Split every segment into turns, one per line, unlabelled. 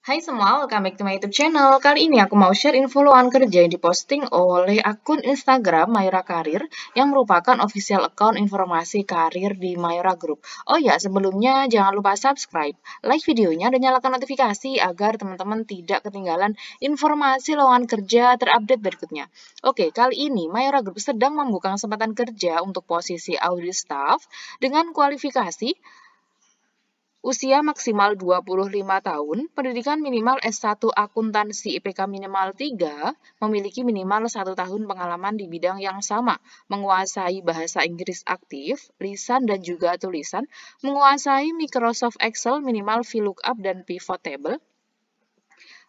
Hai semua, welcome back to my YouTube channel. Kali ini aku mau share info lowongan kerja yang diposting oleh akun Instagram Mayora Karir yang merupakan official account informasi karir di Mayora Group. Oh ya, sebelumnya jangan lupa subscribe, like videonya, dan nyalakan notifikasi agar teman-teman tidak ketinggalan informasi lowongan kerja terupdate berikutnya. Oke, kali ini Mayora Group sedang membuka kesempatan kerja untuk posisi audit staff dengan kualifikasi Usia maksimal 25 tahun, pendidikan minimal S1 akuntansi IPK minimal 3, memiliki minimal 1 tahun pengalaman di bidang yang sama, menguasai bahasa Inggris aktif, lisan dan juga tulisan, menguasai Microsoft Excel minimal VLOOKUP dan Pivot Table,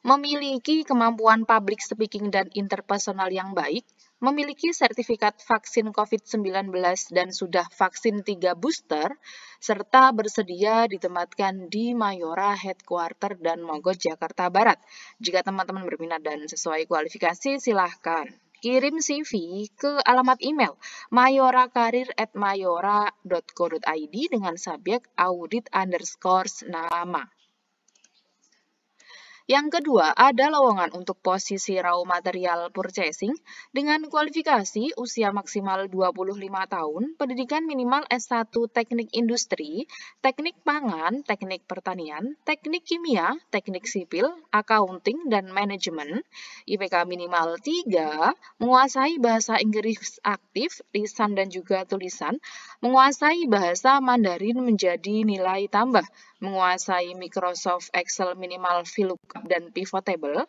memiliki kemampuan public speaking dan interpersonal yang baik, memiliki sertifikat vaksin COVID-19 dan sudah vaksin 3 booster, serta bersedia ditempatkan di Mayora Headquarter dan Mogot, Jakarta Barat. Jika teman-teman berminat dan sesuai kualifikasi, silahkan kirim CV ke alamat email mayorakarir@mayora.co.id dengan subjek audit underscore nama. Yang kedua, ada lowongan untuk posisi raw material purchasing dengan kualifikasi usia maksimal 25 tahun, pendidikan minimal S1 Teknik Industri, Teknik Pangan, Teknik Pertanian, Teknik Kimia, Teknik Sipil, Accounting, dan Manajemen, IPK minimal 3, menguasai bahasa Inggris aktif, lisan dan juga tulisan, menguasai bahasa Mandarin menjadi nilai tambah, menguasai Microsoft Excel minimal VLOOKUP, dan dan pivotable,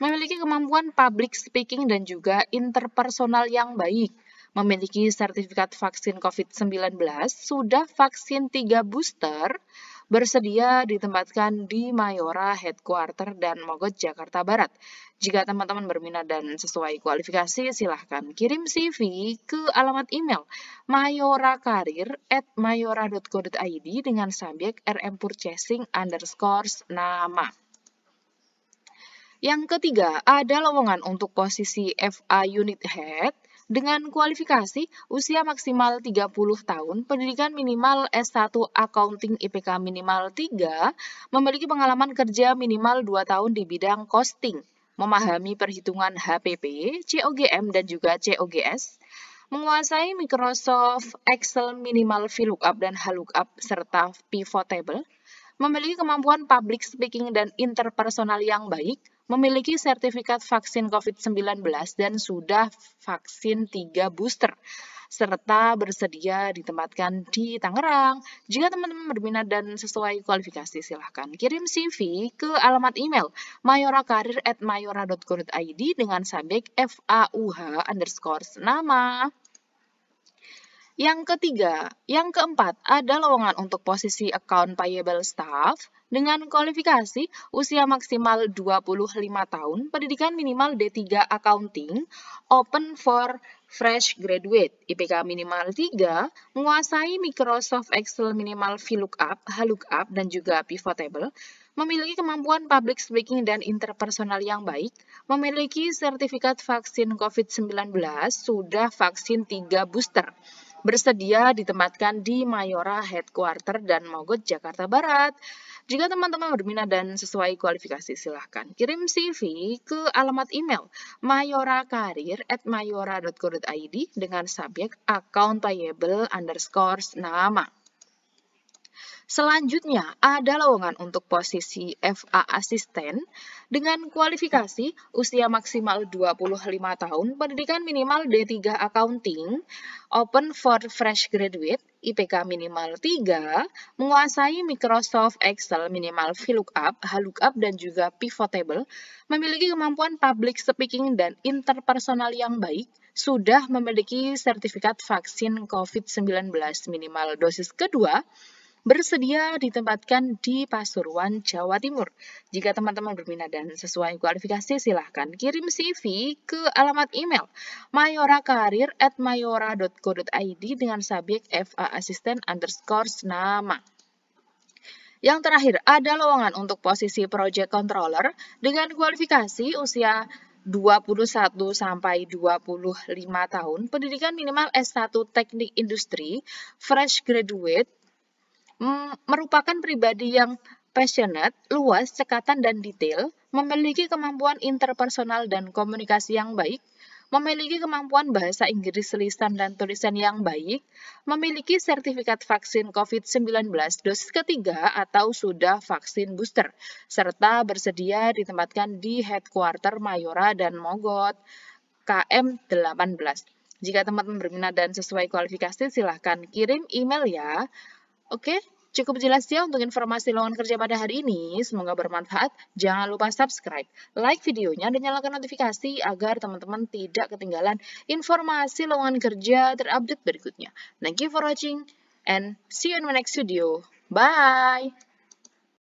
memiliki kemampuan public speaking dan juga interpersonal yang baik, memiliki sertifikat vaksin COVID-19, sudah vaksin 3 booster, bersedia ditempatkan di Mayora Headquarter dan Mogot, Jakarta Barat. Jika teman-teman berminat dan sesuai kualifikasi, silahkan kirim CV ke alamat email mayorakarir at mayora.co.id dengan subjek rm purchasing underscore nama. Yang ketiga, ada lowongan untuk posisi FA Unit Head dengan kualifikasi usia maksimal 30 tahun, pendidikan minimal S1 Accounting IPK minimal 3, memiliki pengalaman kerja minimal 2 tahun di bidang costing, memahami perhitungan HPP, COGM, dan juga COGS, menguasai Microsoft Excel minimal VLOOKUP dan HLOOKUP serta pivot table, memiliki kemampuan public speaking dan interpersonal yang baik, memiliki sertifikat vaksin COVID-19 dan sudah vaksin 3 booster serta bersedia ditempatkan di Tangerang. Jika teman-teman berminat dan sesuai kualifikasi, silahkan kirim CV ke alamat email mayorakarir@mayora.co.id dengan subjek FAUH underscore nama. Yang ketiga, yang keempat, ada lowongan untuk posisi account payable staff dengan kualifikasi usia maksimal 25 tahun, pendidikan minimal D3 accounting, open for fresh graduate, IPK minimal 3, menguasai Microsoft Excel minimal VLOOKUP, HLOOKUP, dan juga pivot memiliki kemampuan public speaking dan interpersonal yang baik, memiliki sertifikat vaksin COVID-19, sudah vaksin 3 booster, bersedia ditempatkan di Mayora Headquarter dan Mogot Jakarta Barat. Jika teman-teman berminat dan sesuai kualifikasi, silahkan kirim CV ke alamat email mayorakarir@mayora.co.id dengan subjek account payable underscore nama. Selanjutnya, ada lowongan untuk posisi FA asisten dengan kualifikasi usia maksimal 25 tahun, pendidikan minimal D3 accounting, open for fresh graduate, IPK minimal 3, menguasai Microsoft Excel minimal VLOOKUP, HLOOKUP, dan juga Pivot Table, memiliki kemampuan public speaking dan interpersonal yang baik, sudah memiliki sertifikat vaksin COVID-19 minimal dosis kedua, bersedia ditempatkan di Pasuruan, Jawa Timur. Jika teman-teman berminat dan sesuai kualifikasi, silahkan kirim CV ke alamat email mayorakarir@mayora.co.id dengan subjek FA Assistant underscore nama. Yang terakhir, ada lowongan untuk posisi project controller dengan kualifikasi usia 21 sampai 25 tahun, pendidikan minimal S1 Teknik Industri, fresh graduate, merupakan pribadi yang passionate, luas, cekatan, dan detail, memiliki kemampuan interpersonal dan komunikasi yang baik, memiliki kemampuan bahasa Inggris lisan dan tulisan yang baik, memiliki sertifikat vaksin COVID-19 dosis ketiga atau sudah vaksin booster, serta bersedia ditempatkan di headquarter Mayora dan Mogot KM18. Jika teman-teman berminat dan sesuai kualifikasi, silahkan kirim email ya. Oke, Cukup jelas ya untuk informasi lowongan kerja pada hari ini. Semoga bermanfaat. Jangan lupa subscribe, like videonya, dan nyalakan notifikasi agar teman-teman tidak ketinggalan informasi lowongan kerja terupdate berikutnya. Thank you for watching and see you in my next video. Bye!